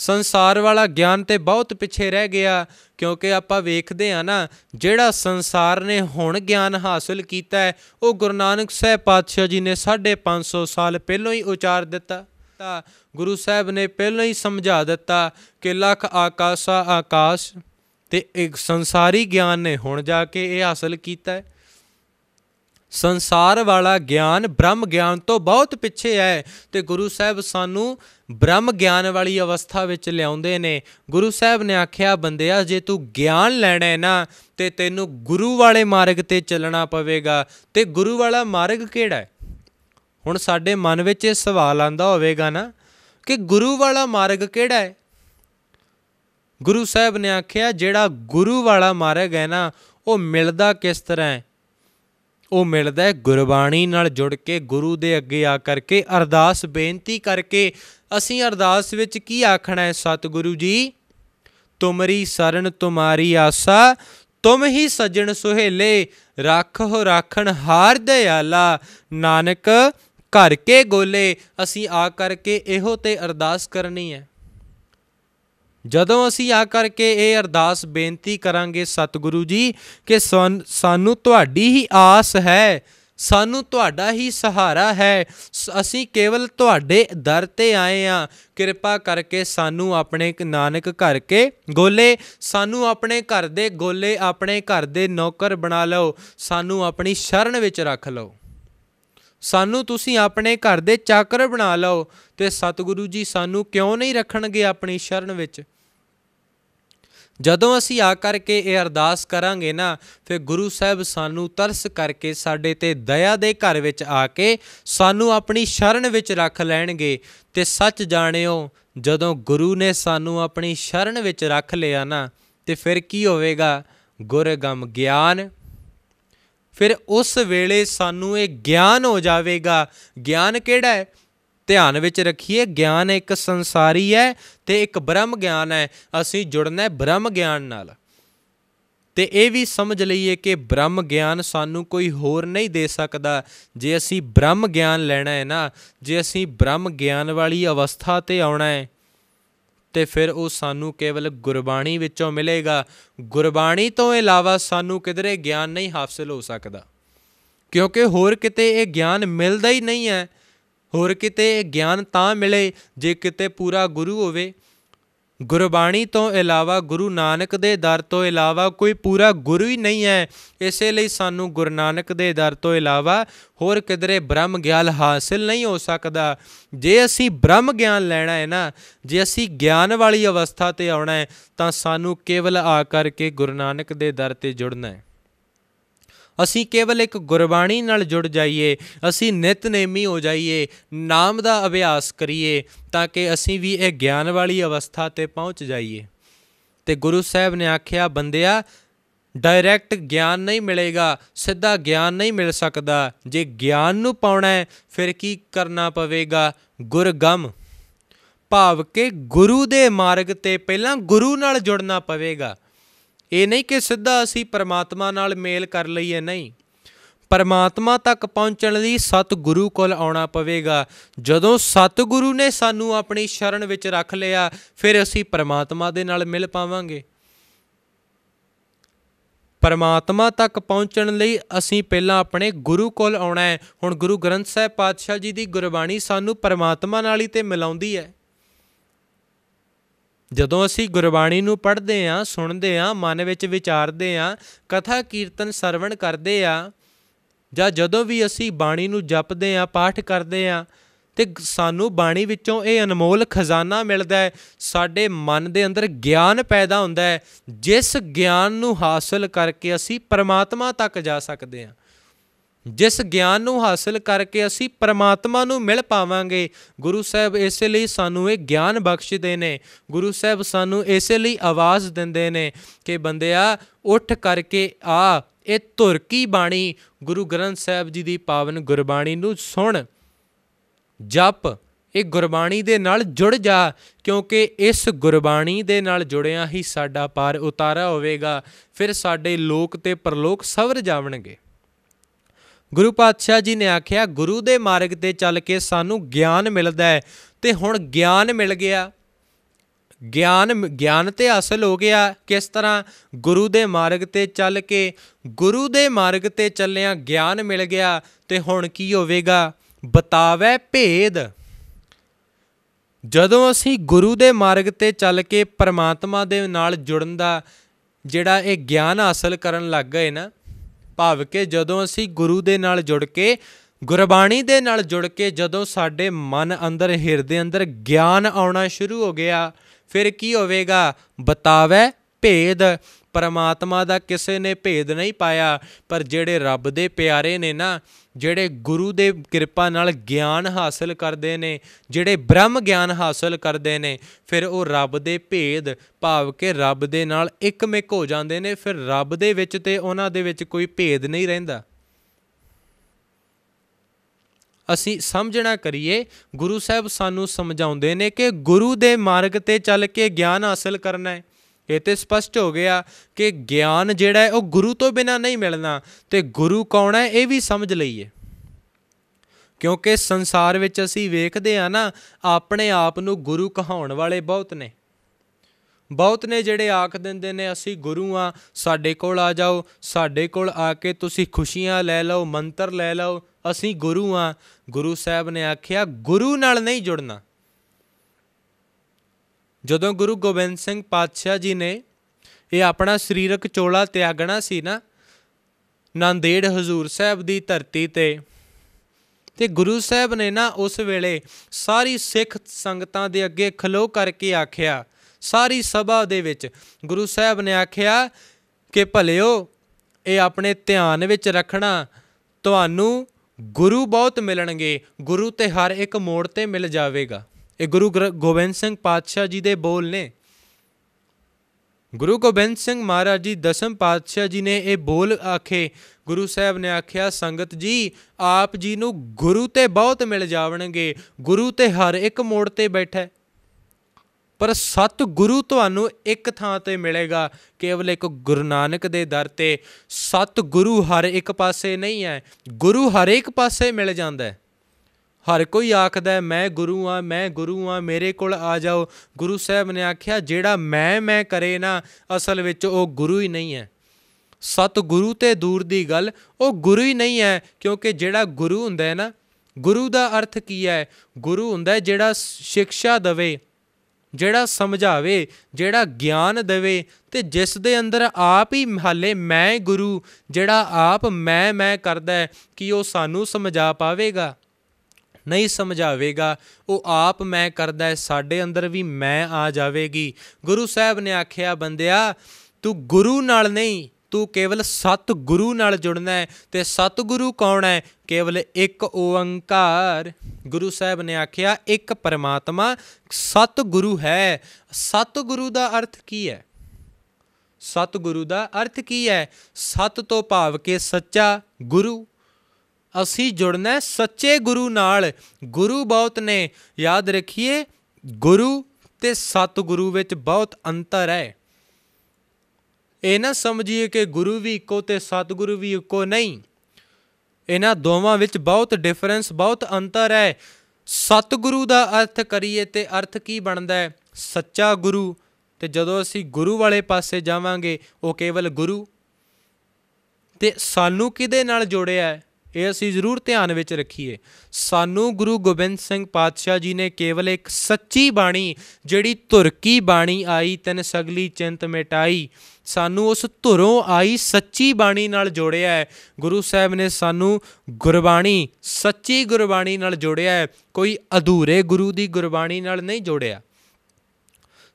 ਸੰਸਾਰ ਵਾਲਾ ਗਿਆਨ ਤੇ ਬਹੁਤ ਪਿੱਛੇ ਰਹਿ ਗਿਆ ਕਿਉਂਕਿ ਆਪਾਂ ਵੇਖਦੇ ਆ ਨਾ ਜਿਹੜਾ ਸੰਸਾਰ ਨੇ ਹੁਣ ਗਿਆਨ ਹਾਸਲ ਕੀਤਾ ਹੈ ਉਹ ਗੁਰੂ ਨਾਨਕ ਸਾਹਿਬ ਪਾਤਸ਼ਾਹ ਜੀ ਨੇ 550 ਸਾਲ ਪਹਿਲਾਂ ਹੀ ਉਚਾਰ ਦਿੱਤਾ ਤਾਂ ਗੁਰੂ ਸਾਹਿਬ ਨੇ ਪਹਿਲਾਂ ਹੀ ਸਮਝਾ ਦਿੱਤਾ ਕਿ ਲਖ ਆਕਾਸ਼ਾ ਆਕਾਸ਼ ਤੇ ਇੱਕ ਸੰਸਾਰੀ ਗਿਆਨ ਨੇ ਹੁਣ ਜਾ ਕੇ ਇਹ ਹਾਸਲ ਕੀਤਾ ਹੈ ਸੰਸਾਰ ਵਾਲਾ ਗਿਆਨ ਬ੍ਰਹਮ ਗਿਆਨ ਤੋਂ ਬਹੁਤ ਪਿੱਛੇ ਹੈ ਤੇ ਗੁਰੂ ਸਾਹਿਬ ਸਾਨੂੰ ਬ੍ਰਹਮ ਗਿਆਨ ਵਾਲੀ ਅਵਸਥਾ ਵਿੱਚ ਲਿਆਉਂਦੇ ਨੇ ਗੁਰੂ ਸਾਹਿਬ ਨੇ ਆਖਿਆ ਬੰਦਿਆ ਜੇ ਤੂੰ ਗਿਆਨ ਲੈਣਾ ਹੈ ਨਾ ਤੇ ਤੈਨੂੰ ਗੁਰੂ ਵਾਲੇ ਮਾਰਗ ਤੇ ਚੱਲਣਾ ਪਵੇਗਾ ਤੇ ਗੁਰੂ ਵਾਲਾ ਮਾਰਗ ਕਿਹੜਾ ਹੈ ਹੁਣ ਸਾਡੇ ਮਨ ਵਿੱਚ ਇਹ ਸਵਾਲ ਆਂਦਾ ਹੋਵੇਗਾ ਨਾ ਕਿ ਗੁਰੂ ਵਾਲਾ ਮਾਰਗ ਕਿਹੜਾ ਹੈ ਗੁਰੂ ਸਾਹਿਬ ਨੇ ਆਖਿਆ ਜਿਹੜਾ ਗੁਰੂ ਵਾਲਾ ਮਾਰਗ ਹੈ ਨਾ ਉਹ ਮਿਲਦਾ ਕਿਸ ਤਰ੍ਹਾਂ ਹੈ ਉਹ ਮਿਲਦਾ ਹੈ ਗੁਰਬਾਣੀ ਨਾਲ ਜੁੜ ਕੇ ਗੁਰੂ ਦੇ ਅੱਗੇ ਆ ਕਰਕੇ ਅਰਦਾਸ ਬੇਨਤੀ ਕਰਕੇ ਅਸੀਂ ਅਰਦਾਸ ਵਿੱਚ ਕੀ ਆਖਣਾ ਹੈ ਸਤਿਗੁਰੂ ਜੀ ਤੁਮਰੀ ਸਰਨ ਤੁਮਾਰੀ ਆਸਾ ਤੁਮ ਹੀ ਸਜਣ ਸੁਹੇਲੇ ਰੱਖੋ ਰਾਖਣ ਹਾਰ ਦਿਆਲਾ ਨਾਨਕ ਘਰ ਕੇ ਗੋਲੇ ਅਸੀਂ ਆ ਕਰਕੇ ਇਹੋ ਤੇ ਅਰਦਾਸ ਕਰਨੀ ਹੈ ਜਦੋਂ ਅਸੀਂ ਆ ਕਰਕੇ ਇਹ ਅਰਦਾਸ ਬੇਨਤੀ ਕਰਾਂਗੇ ਸਤਿਗੁਰੂ ਜੀ ਕਿ ਸਾਨੂੰ ਤੁਹਾਡੀ ਹੀ ਆਸ ਹੈ ਸਾਨੂੰ ਤੁਹਾਡਾ ਹੀ ਸਹਾਰਾ ਹੈ ਅਸੀਂ ਕੇਵਲ ਤੁਹਾਡੇ ਦਰ ਤੇ ਆਏ ਆ ਕਿਰਪਾ ਕਰਕੇ ਸਾਨੂੰ ਆਪਣੇ ਨਾਨਕ ਘਰ ਕੇ ਗੋਲੇ ਸਾਨੂੰ ਆਪਣੇ ਘਰ ਦੇ ਗੋਲੇ ਆਪਣੇ ਘਰ ਦੇ ਨੌਕਰ ਬਣਾ ਲਓ ਸਾਨੂੰ ਆਪਣੀ ਸ਼ਰਨ ਵਿੱਚ ਰੱਖ ਲਓ ਸਾਨੂੰ ਤੁਸੀਂ ਆਪਣੇ ਘਰ ਦੇ ਚੱਕਰ ਬਣਾ ਲਓ ਤੇ ਸਤਿਗੁਰੂ ਜੀ ਸਾਨੂੰ ਕਿਉਂ ਨਹੀਂ ਰੱਖਣਗੇ ਆਪਣੀ ਸ਼ਰਨ ਵਿੱਚ ਜਦੋਂ ਅਸੀਂ ਆ ਕਰਕੇ ਇਹ ਅਰਦਾਸ ਕਰਾਂਗੇ ਨਾ ਫਿਰ ਗੁਰੂ ਸਾਹਿਬ ਸਾਨੂੰ ਤਰਸ ਕਰਕੇ ਸਾਡੇ ਤੇ ਦਇਆ ਦੇ ਘਰ ਵਿੱਚ ਆ ਕੇ ਸਾਨੂੰ ਆਪਣੀ ਸ਼ਰਨ ਵਿੱਚ ਰੱਖ ਲੈਣਗੇ ਤੇ ਸੱਚ ਜਾਣਿਓ ਜਦੋਂ ਗੁਰੂ ਨੇ ਸਾਨੂੰ ਆਪਣੀ ਸ਼ਰਨ ਵਿੱਚ ਰੱਖ ਲਿਆ ਨਾ ਤੇ ਫਿਰ ਕੀ ਹੋਵੇਗਾ ਗੁਰ ਗਮ ਗਿਆਨ ਫਿਰ ਉਸ ਵੇਲੇ ਸਾਨੂੰ ਇਹ ਗਿਆਨ ਹੋ ਜਾਵੇਗਾ ਗਿਆਨ ਕਿਹੜਾ ਹੈ ਧਿਆਨ ਵਿੱਚ ਰੱਖੀਏ ਗਿਆਨ ਇੱਕ ਸੰਸਾਰੀ ਹੈ ਤੇ ਇੱਕ ਬ੍ਰਹਮ ਗਿਆਨ ਹੈ ਅਸੀਂ ਜੁੜਨਾ ਹੈ ਬ੍ਰਹਮ ਗਿਆਨ ਨਾਲ ਤੇ ਇਹ ਵੀ ਸਮਝ ਲਈਏ ਕਿ ਬ੍ਰਹਮ ਗਿਆਨ ਸਾਨੂੰ ਕੋਈ ਹੋਰ ਨਹੀਂ ਦੇ ਸਕਦਾ ਜੇ ਅਸੀਂ ਬ੍ਰਹਮ ਗਿਆਨ ਲੈਣਾ ਹੈ ਨਾ ਜੇ ਅਸੀਂ ਬ੍ਰਹਮ ਗਿਆਨ ਵਾਲੀ ਅਵਸਥਾ ਤੇ ਆਉਣਾ ਹੈ ਤੇ ਫਿਰ ਉਹ ਸਾਨੂੰ ਕੇਵਲ ਗੁਰਬਾਣੀ ਵਿੱਚੋਂ ਮਿਲੇਗਾ ਗੁਰਬਾਣੀ ਤੋਂ ਇਲਾਵਾ ਸਾਨੂੰ ਕਿਧਰੇ ਗਿਆਨ ਨਹੀਂ ਹਾਸਲ ਹੋ ਸਕਦਾ ਕਿਉਂਕਿ ਹੋਰ ਕਿਤੇ ਇਹ ਗਿਆਨ ਮਿਲਦਾ ਹੀ ਨਹੀਂ ਹੈ ਹੋਰ ਕਿਤੇ ਇਹ ਗਿਆਨ ਤਾਂ ਮਿਲੇ ਜੇ ਕਿਤੇ ਪੂਰਾ ਗੁਰੂ ਹੋਵੇ ਗੁਰਬਾਣੀ ਤੋਂ ਇਲਾਵਾ ਗੁਰੂ ਨਾਨਕ ਦੇ ਦਰ ਤੋਂ ਇਲਾਵਾ ਕੋਈ ਪੂਰਾ ਗੁਰੂ ਹੀ ਨਹੀਂ ਹੈ ਇਸੇ ਲਈ ਸਾਨੂੰ ਗੁਰੂ ਨਾਨਕ ਦੇ ਦਰ ਤੋਂ ਇਲਾਵਾ ਹੋਰ ਕਿਦਰੇ ਬ੍ਰਹਮ ਗਿਆਨ ਹਾਸਲ ਨਹੀਂ ਹੋ ਸਕਦਾ ਜੇ ਅਸੀਂ ਬ੍ਰਹਮ ਗਿਆਨ ਲੈਣਾ ਹੈ ਨਾ ਜੇ ਅਸੀਂ ਗਿਆਨ ਵਾਲੀ ਅਵਸਥਾ ਤੇ ਆਉਣਾ ਹੈ ਤਾਂ ਸਾਨੂੰ ਕੇਵਲ ਆ ਕਰਕੇ ਗੁਰੂ ਨਾਨਕ ਦੇ ਦਰ ਤੇ ਜੁੜਨਾ ਹੈ ਅਸੀਂ ਕੇਵਲ ਇੱਕ ਗੁਰਬਾਣੀ ਨਾਲ ਜੁੜ ਜਾਈਏ ਅਸੀਂ ਨਿਤਨੇਮੀ ਹੋ ਜਾਈਏ ਨਾਮ ਦਾ ਅਭਿਆਸ ਕਰੀਏ ਤਾਂ ਕਿ ਅਸੀਂ ਵੀ ਇਹ ਗਿਆਨ ਵਾਲੀ ਅਵਸਥਾ ਤੇ ਪਹੁੰਚ ਜਾਈਏ ਤੇ ਗੁਰੂ ਸਾਹਿਬ ਨੇ ਆਖਿਆ ਬੰਦਿਆ ਡਾਇਰੈਕਟ ਗਿਆਨ ਨਹੀਂ ਮਿਲੇਗਾ ਸਿੱਧਾ ਗਿਆਨ ਨਹੀਂ ਮਿਲ ਸਕਦਾ ਜੇ ਗਿਆਨ ਨੂੰ ਪਾਉਣਾ ਹੈ ਫਿਰ ਕੀ ਕਰਨਾ ਪਵੇਗਾ ਗੁਰਗਮ ਭਾਵ ਕਿ ਗੁਰੂ ਦੇ ਮਾਰਗ ਤੇ ਪਹਿਲਾਂ ਗੁਰੂ ਨਾਲ ਜੁੜਨਾ ਪਵੇਗਾ ਇਹ ਨਹੀਂ ਕਿ ਸਿੱਧਾ ਅਸੀਂ ਪਰਮਾਤਮਾ ਨਾਲ ਮੇਲ ਕਰ ਲਈਏ ਨਹੀਂ ਪਰਮਾਤਮਾ ਤੱਕ ਪਹੁੰਚਣ ਲਈ ਸਤਿਗੁਰੂ ਕੋਲ ਆਉਣਾ ਪਵੇਗਾ ਜਦੋਂ ਸਤਿਗੁਰੂ ਨੇ ਸਾਨੂੰ ਆਪਣੀ ਸ਼ਰਨ ਵਿੱਚ ਰੱਖ ਲਿਆ ਫਿਰ ਅਸੀਂ ਪਰਮਾਤਮਾ ਦੇ ਨਾਲ ਮਿਲ ਪਾਵਾਂਗੇ ਪਰਮਾਤਮਾ ਤੱਕ ਪਹੁੰਚਣ ਲਈ ਅਸੀਂ ਪਹਿਲਾਂ ਆਪਣੇ ਗੁਰੂ ਕੋਲ ਆਉਣਾ ਹੈ ਹੁਣ ਗੁਰੂ ਗ੍ਰੰਥ ਸਾਹਿਬ ਪਾਤਸ਼ਾਹ ਜੀ ਦੀ ਗੁਰਬਾਣੀ ਸਾਨੂੰ ਪਰਮਾਤਮਾ ਨਾਲ ਹੀ ਤੇ ਮਿਲਾਉਂਦੀ ਹੈ ਜਦੋਂ ਅਸੀਂ ਗੁਰਬਾਣੀ ਨੂੰ ਪੜ੍ਹਦੇ ਆਂ ਸੁਣਦੇ ਆਂ ਮਨ ਵਿੱਚ ਵਿਚਾਰਦੇ ਆਂ ਕਥਾ ਕੀਰਤਨ ਸਰਵਣ ਕਰਦੇ ਆਂ ਜਾਂ ਜਦੋਂ ਵੀ ਅਸੀਂ ਬਾਣੀ ਨੂੰ ਜਪਦੇ ਆਂ ਪਾਠ ਕਰਦੇ ਆਂ ਤੇ ਸਾਨੂੰ ਬਾਣੀ ਵਿੱਚੋਂ ਇਹ ਅਨਮੋਲ ਖਜ਼ਾਨਾ ਮਿਲਦਾ ਹੈ ਸਾਡੇ ਮਨ ਦੇ ਅੰਦਰ ਗਿਆਨ ਪੈਦਾ ਹੁੰਦਾ ਹੈ ਜਿਸ ਗਿਆਨ ਨੂੰ ਹਾਸਲ ਕਰਕੇ ਅਸੀਂ ਪਰਮਾਤਮਾ ਤੱਕ ਜਾ ਸਕਦੇ ਆ ਜਿਸ ਗਿਆਨ ਨੂੰ ਹਾਸਲ ਕਰਕੇ ਅਸੀਂ ਪਰਮਾਤਮਾ ਨੂੰ ਮਿਲ ਪਾਵਾਂਗੇ ਗੁਰੂ ਸਾਹਿਬ ਇਸੇ ਲਈ ਸਾਨੂੰ ਇਹ ਗਿਆਨ ਬਖਸ਼ਦੇ ਨੇ ਗੁਰੂ ਸਾਹਿਬ ਸਾਨੂੰ ਇਸੇ ਲਈ ਆਵਾਜ਼ ਦਿੰਦੇ ਨੇ ਕਿ ਬੰਦਿਆ ਉੱਠ ਕਰਕੇ ਆ ਇਹ ਧੁਰ ਕੀ ਬਾਣੀ ਗੁਰੂ ਗ੍ਰੰਥ ਸਾਹਿਬ ਜੀ ਦੀ ਪਾਵਨ ਗੁਰਬਾਣੀ ਨੂੰ ਸੁਣ ਜਪ ਇਹ ਗੁਰਬਾਣੀ ਦੇ ਨਾਲ ਜੁੜ ਜਾ ਕਿਉਂਕਿ ਇਸ ਗੁਰਬਾਣੀ ਦੇ ਨਾਲ ਜੁੜਿਆ ਹੀ ਸਾਡਾ ਪਾਰ ਉਤਾਰਾ ਹੋਵੇਗਾ ਫਿਰ ਸਾਡੇ ਲੋਕ ਤੇ ਪਰਲੋਕ ਸਵਰ ਜਾਵਣਗੇ ਗੁਰੂ ਪਾਤਸ਼ਾਹ ਜੀ ਨੇ ਆਖਿਆ ਗੁਰੂ ਦੇ ਮਾਰਗ ਤੇ ਚੱਲ ਕੇ ਸਾਨੂੰ ਗਿਆਨ ਮਿਲਦਾ ਹੈ ਤੇ ਹੁਣ ਗਿਆਨ ਮਿਲ ਗਿਆ ਗਿਆਨ ਗਿਆਨ ਤੇ ਅਸਲ ਹੋ ਗਿਆ ਕਿਸ ਤਰ੍ਹਾਂ ਗੁਰੂ ਦੇ ਮਾਰਗ ਤੇ ਚੱਲ ਕੇ ਗੁਰੂ ਦੇ ਮਾਰਗ ਤੇ ਚੱਲਿਆ ਗਿਆਨ ਮਿਲ ਗਿਆ ਤੇ ਹੁਣ ਕੀ ਹੋਵੇਗਾ ਬਤਾਵੇ ਭੇਦ ਜਦੋਂ ਅਸੀਂ ਗੁਰੂ ਦੇ ਮਾਰਗ ਤੇ ਚੱਲ ਕੇ ਪਰਮਾਤਮਾ ਦੇ ਨਾਲ ਜੁੜਨ ਦਾ ਜਿਹੜਾ ਇਹ ਗਿਆਨ ਹਾਸਲ ਕਰਨ ਲੱਗ ਗਏ ਨਾ ਭਾਵ ਕਿ ਜਦੋਂ ਅਸੀਂ ਗੁਰੂ ਦੇ ਨਾਲ ਜੁੜ ਕੇ ਗੁਰਬਾਣੀ ਦੇ ਨਾਲ ਜੁੜ ਕੇ ਜਦੋਂ ਸਾਡੇ ਮਨ ਅੰਦਰ ਹਿਰਦੇ ਅੰਦਰ ਗਿਆਨ ਆਉਣਾ ਸ਼ੁਰੂ ਹੋ ਗਿਆ ਫਿਰ ਕੀ ਹੋਵੇਗਾ ਬਤਾਵੇ ਭੇਦ ਪਰਮਾਤਮਾ ਦਾ ਕਿਸੇ ਨੇ ਭੇਦ ਨਹੀਂ ਪਾਇਆ ਪਰ ਜਿਹੜੇ ਰੱਬ ਦੇ ਪਿਆਰੇ ਨੇ ਨਾ ਜਿਹੜੇ ਗੁਰੂ ਦੇ ਕਿਰਪਾ ਨਾਲ ਗਿਆਨ ਹਾਸਲ ਕਰਦੇ ਨੇ ਜਿਹੜੇ ਬ੍ਰਹਮ ਗਿਆਨ ਹਾਸਲ ਕਰਦੇ ਨੇ ਫਿਰ ਉਹ ਰੱਬ ਦੇ ਭੇਦ ਭਾਵ ਕਿ ਰੱਬ ਦੇ ਨਾਲ ਇੱਕਮਿਕ ਹੋ ਜਾਂਦੇ ਨੇ ਫਿਰ ਰੱਬ ਦੇ ਵਿੱਚ ਤੇ ਉਹਨਾਂ ਦੇ ਵਿੱਚ ਕੋਈ ਭੇਦ ਨਹੀਂ ਰਹਿੰਦਾ ਅਸੀਂ ਸਮਝਣਾ ਕਰੀਏ ਗੁਰੂ ਸਾਹਿਬ ਸਾਨੂੰ ਸਮਝਾਉਂਦੇ ਨੇ ਕਿ ਗੁਰੂ ਦੇ ਮਾਰਗ ਤੇ ਚੱਲ ਕੇ ਗਿਆਨ ਹਾਸਲ ਕਰਨਾ ਹੈ ਇਹ ਤੇ ਸਪਸ਼ਟ ਹੋ ਗਿਆ ਕਿ ਗਿਆਨ ਜਿਹੜਾ ਹੈ ਉਹ ਗੁਰੂ ਤੋਂ ਬਿਨਾ ਨਹੀਂ ਮਿਲਣਾ ਤੇ ਗੁਰੂ ਕੌਣ ਹੈ ਇਹ ਵੀ ਸਮਝ ਲਈਏ ਕਿਉਂਕਿ ਸੰਸਾਰ ਵਿੱਚ ਅਸੀਂ ਵੇਖਦੇ ਆ ਨਾ ਆਪਣੇ ਆਪ ਨੂੰ ਗੁਰੂ ਕਹਾਉਣ ਵਾਲੇ ਬਹੁਤ ਨੇ ਬਹੁਤ ਨੇ ਜਿਹੜੇ ਆਖ ਦਿੰਦੇ ਨੇ ਅਸੀਂ ਗੁਰੂ ਆ ਸਾਡੇ ਕੋਲ ਆ ਜਾਓ ਸਾਡੇ ਕੋਲ ਆ ਕੇ ਤੁਸੀਂ ਖੁਸ਼ੀਆਂ ਲੈ ਲਓ ਮੰਤਰ ਲੈ ਲਓ ਅਸੀਂ ਗੁਰੂ ਆ ਗੁਰੂ ਸਾਹਿਬ ਨੇ ਆਖਿਆ ਗੁਰੂ ਨਾਲ ਨਹੀਂ ਜੁੜਨਾ ਜਦੋਂ ਗੁਰੂ ਗੋਬਿੰਦ ਸਿੰਘ ਪਾਤਸ਼ਾਹ ਜੀ ਨੇ ਇਹ ਆਪਣਾ ਸਰੀਰਕ ਚੋਲਾ ਤਿਆਗਣਾ ਸੀ ਨਾ ਨੰਦੇੜ ਹਜ਼ੂਰ ਸਾਹਿਬ ਦੀ ਧਰਤੀ ਤੇ ਤੇ ਗੁਰੂ ਸਾਹਿਬ ਨੇ ਨਾ ਉਸ ਵੇਲੇ ਸਾਰੀ ਸਿੱਖ ਸੰਗਤਾਂ ਦੇ ਅੱਗੇ ਖਲੋ ਕਰਕੇ ਆਖਿਆ ਸਾਰੀ ਸਭਾ ਦੇ ਵਿੱਚ ਗੁਰੂ ਸਾਹਿਬ ਨੇ ਆਖਿਆ ਕਿ ਭਲਿਓ ਇਹ ਆਪਣੇ ਧਿਆਨ ਵਿੱਚ ਰੱਖਣਾ ਤੁਹਾਨੂੰ ਗੁਰੂ ਬਹੁਤ ਮਿਲਣਗੇ ਗੁਰੂ ਤੇ ਹਰ ਇੱਕ ਮੋੜ ਤੇ ਮਿਲ ਜਾਵੇਗਾ ਇਹ ਗੁਰੂ ਗੋਬਿੰਦ ਸਿੰਘ ਪਾਤਸ਼ਾਹ ਜੀ ਦੇ ਬੋਲ ਨੇ ਗੁਰੂ ਗੋਬਿੰਦ ਸਿੰਘ ਮਹਾਰਾਜ ਜੀ ਦਸਮ ਪਾਤਸ਼ਾਹ ਜੀ ਨੇ ਇਹ ਬੋਲ ਆਖੇ ਗੁਰੂ ਸਾਹਿਬ ਨੇ ਆਖਿਆ ਸੰਗਤ ਜੀ ਆਪ ਜੀ ਨੂੰ ਗੁਰੂ ਤੇ ਬਹੁਤ ਮਿਲ ਜਾਵਣਗੇ ਗੁਰੂ ਤੇ ਹਰ ਇੱਕ ਮੋੜ ਤੇ ਬੈਠਾ ਪਰ ਸਤ ਗੁਰੂ ਤੁਹਾਨੂੰ ਇੱਕ ਥਾਂ ਤੇ ਮਿਲੇਗਾ ਕੇਵਲ ਇੱਕ ਗੁਰੂ ਨਾਨਕ ਦੇ ਦਰ ਤੇ ਸਤ ਗੁਰੂ ਹਰ ਇੱਕ ਪਾਸੇ ਨਹੀਂ ਹੈ ਗੁਰੂ ਹਰ ਇੱਕ ਪਾਸੇ ਮਿਲ ਜਾਂਦਾ ਹੈ ਹਰ ਕੋਈ ਆਖਦਾ ਮੈਂ ਗੁਰੂ ਆ ਮੈਂ ਗੁਰੂ ਆ ਮੇਰੇ ਕੋਲ ਆ ਜਾਓ ਗੁਰੂ ਸਾਹਿਬ ਨੇ ਆਖਿਆ ਜਿਹੜਾ ਮੈਂ ਮੈਂ ਕਰੇ ਨਾ ਅਸਲ ਵਿੱਚ ਉਹ ਗੁਰੂ ਹੀ ਨਹੀਂ ਹੈ ਸਤ ਗੁਰੂ ਤੇ ਦੂਰ ਦੀ ਗੱਲ ਉਹ ਗੁਰੂ ਹੀ ਨਹੀਂ ਹੈ ਕਿਉਂਕਿ ਜਿਹੜਾ ਗੁਰੂ ਹੁੰਦਾ ਹੈ ਨਾ ਗੁਰੂ ਦਾ ਅਰਥ ਕੀ ਹੈ ਗੁਰੂ ਹੁੰਦਾ ਹੈ ਜਿਹੜਾ ਸਿੱਖਿਆ ਦਵੇ ਜਿਹੜਾ ਸਮਝਾਵੇ ਜਿਹੜਾ ਗਿਆਨ ਦੇਵੇ ਤੇ ਜਿਸ ਦੇ ਅੰਦਰ ਆਪ ਹੀ ਹਾਲੇ ਮੈਂ ਗੁਰੂ ਜਿਹੜਾ ਆਪ ਮੈਂ ਮੈਂ ਕਰਦਾ ਹੈ ਕਿ ਉਹ ਸਾਨੂੰ ਸਮਝਾ ਪਾਵੇਗਾ ਨਹੀਂ ਸਮਝਾਵੇਗਾ ਉਹ ਆਪ ਮੈਂ ਕਰਦਾ ਹੈ ਸਾਡੇ ਅੰਦਰ ਵੀ ਮੈਂ ਆ ਜਾਵੇਗੀ ਗੁਰੂ ਸਾਹਿਬ ਨੇ ਆਖਿਆ ਬੰਦਿਆ ਤੂੰ ਗੁਰੂ ਨਾਲ ਨਹੀਂ ਤੂੰ ਕੇਵਲ ਸਤ ਗੁਰੂ ਨਾਲ ਜੁੜਨਾ ਹੈ ਤੇ ਸਤ ਗੁਰੂ ਕੌਣ ਹੈ ਕੇਵਲ ਇੱਕ ਓੰਕਾਰ ਗੁਰੂ ਸਾਹਿਬ ਨੇ ਆਖਿਆ ਇੱਕ ਪਰਮਾਤਮਾ ਸਤ ਗੁਰੂ ਹੈ ਸਤ ਗੁਰੂ ਦਾ ਅਰਥ ਕੀ ਹੈ ਸਤ ਗੁਰੂ ਦਾ ਅਰਥ ਕੀ ਹੈ ਸਤ ਤੋਂ ਭਾਵ ਕੇ ਸੱਚਾ ਗੁਰੂ ਅਸੀਂ ਜੁੜਨਾ ਸੱਚੇ ਗੁਰੂ ਨਾਲ ਗੁਰੂ ਬਹੁਤ ਨੇ ਯਾਦ ਰੱਖੀਏ ਗੁਰੂ ਤੇ ਸਤਿਗੁਰੂ ਵਿੱਚ ਬਹੁਤ ਅੰਤਰ ਹੈ ਇਹ ਨਾ ਸਮਝੀਏ ਕਿ ਗੁਰੂ ਵੀ ਇੱਕੋ ਤੇ ਸਤਿਗੁਰੂ ਵੀ ਇੱਕੋ ਨਹੀਂ ਇਹਨਾਂ ਦੋਵਾਂ ਵਿੱਚ ਬਹੁਤ ਡਿਫਰੈਂਸ ਬਹੁਤ ਅੰਤਰ ਹੈ ਸਤਿਗੁਰੂ ਦਾ ਅਰਥ ਕਰੀਏ ਤੇ ਅਰਥ ਕੀ ਬਣਦਾ ਹੈ ਸੱਚਾ ਗੁਰੂ ਤੇ ਜਦੋਂ ਅਸੀਂ ਗੁਰੂ ਵਾਲੇ ਪਾਸੇ ਜਾਵਾਂਗੇ ਉਹ ਕੇਵਲ ਗੁਰੂ ਤੇ ਸਾਨੂੰ ਕਿਹਦੇ ਨਾਲ ਜੋੜਿਆ ਹੈ ਇਹ ਅਸੀਂ ਜ਼ਰੂਰ ਧਿਆਨ ਵਿੱਚ ਰੱਖੀਏ ਸਾਨੂੰ ਗੁਰੂ ਗੋਬਿੰਦ ਸਿੰਘ ਪਾਤਸ਼ਾਹ ਜੀ ਨੇ ਕੇਵਲ ਇੱਕ ਸੱਚੀ ਬਾਣੀ ਜਿਹੜੀ ਧੁਰ ਕੀ ਬਾਣੀ ਆਈ ਤਨ ਸਗਲੀ ਚਿੰਤ ਮਿਟਾਈ ਸਾਨੂੰ ਉਸ ਧੁਰੋਂ ਆਈ ਸੱਚੀ ਬਾਣੀ ਨਾਲ ਜੋੜਿਆ ਹੈ ਗੁਰੂ ਸਾਹਿਬ ਨੇ ਸਾਨੂੰ ਗੁਰਬਾਣੀ ਸੱਚੀ ਗੁਰਬਾਣੀ ਨਾਲ ਜੋੜਿਆ ਹੈ ਕੋਈ ਅਧੂਰੇ ਗੁਰੂ ਦੀ ਗੁਰਬਾਣੀ ਨਾਲ ਨਹੀਂ ਜੋੜਿਆ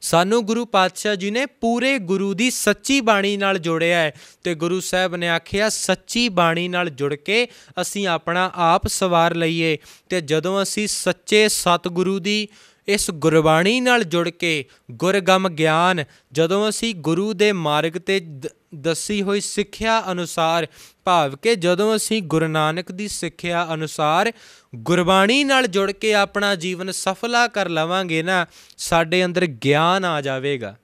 ਸਾਨੂੰ ਗੁਰੂ ਪਾਤਸ਼ਾਹ ਜੀ ਨੇ ਪੂਰੇ ਗੁਰੂ ਦੀ ਸੱਚੀ ਬਾਣੀ ਨਾਲ ਜੋੜਿਆ ਹੈ ਤੇ ਗੁਰੂ ਸਾਹਿਬ ਨੇ ਆਖਿਆ ਸੱਚੀ ਬਾਣੀ ਨਾਲ ਜੁੜ ਕੇ ਅਸੀਂ ਆਪਣਾ ਆਪ ਸਵਾਰ ਲਈਏ ਤੇ ਜਦੋਂ ਅਸੀਂ ਸੱਚੇ ਸਤਿਗੁਰੂ ਦੀ ਇਸ ਗੁਰਬਾਣੀ ਨਾਲ ਜੁੜ ਕੇ ਗੁਰਗਮ ਗਿਆਨ ਜਦੋਂ ਅਸੀਂ ਗੁਰੂ ਦੇ ਮਾਰਗ ਤੇ ਦੱਸੀ ਹੋਈ ਸਿੱਖਿਆ ਅਨੁਸਾਰ ਭਾਵ ਕਿ ਜਦੋਂ ਅਸੀਂ ਗੁਰੂ ਨਾਨਕ ਦੀ ਸਿੱਖਿਆ ਅਨੁਸਾਰ ਗੁਰਬਾਣੀ ਨਾਲ ਜੁੜ ਕੇ ਆਪਣਾ ਜੀਵਨ ਸਫਲਾ ਕਰ ਲਵਾਂਗੇ ਨਾ ਸਾਡੇ ਅੰਦਰ ਗਿਆਨ ਆ ਜਾਵੇਗਾ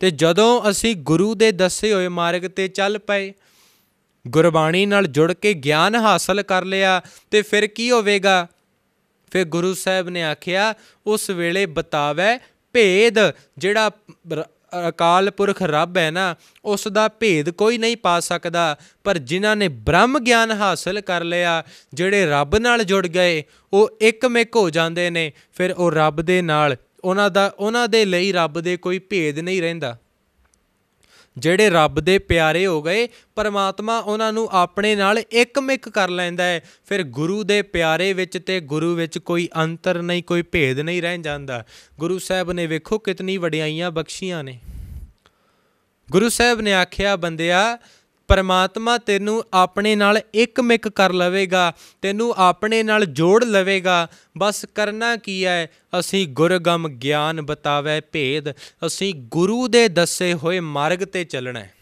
ਤੇ ਜਦੋਂ ਅਸੀਂ ਗੁਰੂ ਦੇ ਦੱਸੇ ਹੋਏ ਮਾਰਗ ਤੇ ਚੱਲ ਪਏ ਗੁਰਬਾਣੀ ਨਾਲ ਜੁੜ ਕੇ ਗਿਆਨ ਹਾਸਲ ਕਰ ਲਿਆ ਤੇ ਫਿਰ ਕੀ ਹੋਵੇਗਾ ਫਿਰ ਗੁਰੂ ਸਾਹਿਬ ਨੇ ਆਖਿਆ ਉਸ ਵੇਲੇ ਬਤਾਵੇ ਭੇਦ ਜਿਹੜਾ ਅਕਾਲ ਪੁਰਖ ਰੱਬ ਹੈ ਨਾ ਉਸ ਦਾ ਭੇਦ ਕੋਈ ਨਹੀਂ ਪਾ ਸਕਦਾ ਪਰ ਜਿਨ੍ਹਾਂ ਨੇ ਬ੍ਰਹਮ ਗਿਆਨ ਹਾਸਲ ਕਰ ਲਿਆ ਜਿਹੜੇ ਰੱਬ ਨਾਲ ਜੁੜ ਗਏ ਉਹ ਇੱਕਮਿਕ ਹੋ ਜਾਂਦੇ ਨੇ ਫਿਰ ਉਹ ਰੱਬ ਦੇ ਨਾਲ ਉਹਨਾਂ ਦਾ ਉਹਨਾਂ ਦੇ ਲਈ ਰੱਬ ਦੇ ਕੋਈ ਭੇਦ ਨਹੀਂ ਰਹਿੰਦਾ ਜਿਹੜੇ ਰੱਬ ਦੇ ਪਿਆਰੇ ਹੋ ਗਏ ਪਰਮਾਤਮਾ ਉਹਨਾਂ ਨੂੰ ਆਪਣੇ ਨਾਲ ਇੱਕਮਿਕ ਕਰ ਲੈਂਦਾ ਹੈ ਫਿਰ ਗੁਰੂ ਦੇ ਪਿਆਰੇ ਵਿੱਚ ਤੇ ਗੁਰੂ ਵਿੱਚ ਕੋਈ ਅੰਤਰ ਨਹੀਂ ਕੋਈ ਭੇਦ ਨਹੀਂ ਰਹਿ ਜਾਂਦਾ ਗੁਰੂ ਸਾਹਿਬ ਨੇ ਵੇਖੋ ਕਿਤਨੀ ਵਡਿਆਈਆਂ ਬਖਸ਼ੀਆਂ ਨੇ ਗੁਰੂ ਸਾਹਿਬ ਨੇ ਆਖਿਆ ਬੰਦਿਆ ਪਰਮਾਤਮਾ ਤੈਨੂੰ ਆਪਣੇ ਨਾਲ ਇੱਕਮਿਕ ਕਰ ਲਵੇਗਾ ਤੈਨੂੰ ਆਪਣੇ ਨਾਲ ਜੋੜ ਲਵੇਗਾ ਬਸ ਕਰਨਾ ਕੀ ਹੈ ਅਸੀਂ ਗੁਰਗਮ ਗਿਆਨ ਬਤਾਵੇ ਭੇਦ ਅਸੀਂ ਗੁਰੂ ਦੇ ਦੱਸੇ ਹੋਏ ਮਾਰਗ ਤੇ ਚੱਲਣਾ ਹੈ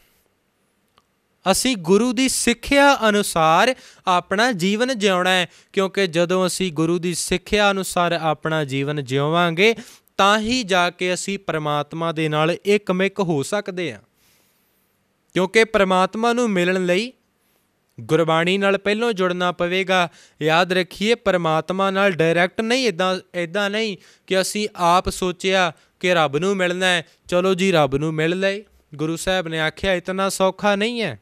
ਅਸੀਂ ਗੁਰੂ ਦੀ ਸਿੱਖਿਆ ਅਨੁਸਾਰ ਆਪਣਾ ਜੀਵਨ ਜਿਉਣਾ ਹੈ ਕਿਉਂਕਿ ਜਦੋਂ ਅਸੀਂ ਗੁਰੂ ਦੀ ਸਿੱਖਿਆ ਅਨੁਸਾਰ ਆਪਣਾ ਜੀਵਨ ਜਿਉਵਾਂਗੇ ਤਾਂ ਹੀ ਜਾ ਕੇ ਅਸੀਂ ਪਰਮਾਤਮਾ ਦੇ ਨਾਲ ਇੱਕਮਿਕ ਹੋ ਸਕਦੇ ਹਾਂ ਕਿਉਂਕਿ ਪ੍ਰਮਾਤਮਾ ਨੂੰ ਮਿਲਣ ਲਈ ਗੁਰਬਾਣੀ ਨਾਲ ਪਹਿਲਾਂ ਜੁੜਨਾ ਪਵੇਗਾ ਯਾਦ ਰੱਖੀਏ ਪਰਮਾਤਮਾ ਨਾਲ ਡਾਇਰੈਕਟ ਨਹੀਂ ਇਦਾਂ ਇਦਾਂ ਨਹੀਂ ਕਿ ਅਸੀਂ ਆਪ ਸੋਚਿਆ ਕਿ ਰੱਬ ਨੂੰ ਮਿਲਣਾ ਹੈ ਚਲੋ ਜੀ ਰੱਬ ਨੂੰ ਮਿਲ ਲਏ ਗੁਰੂ ਸਾਹਿਬ ਨੇ ਆਖਿਆ ਇਤਨਾ ਸੌਖਾ ਨਹੀਂ ਹੈ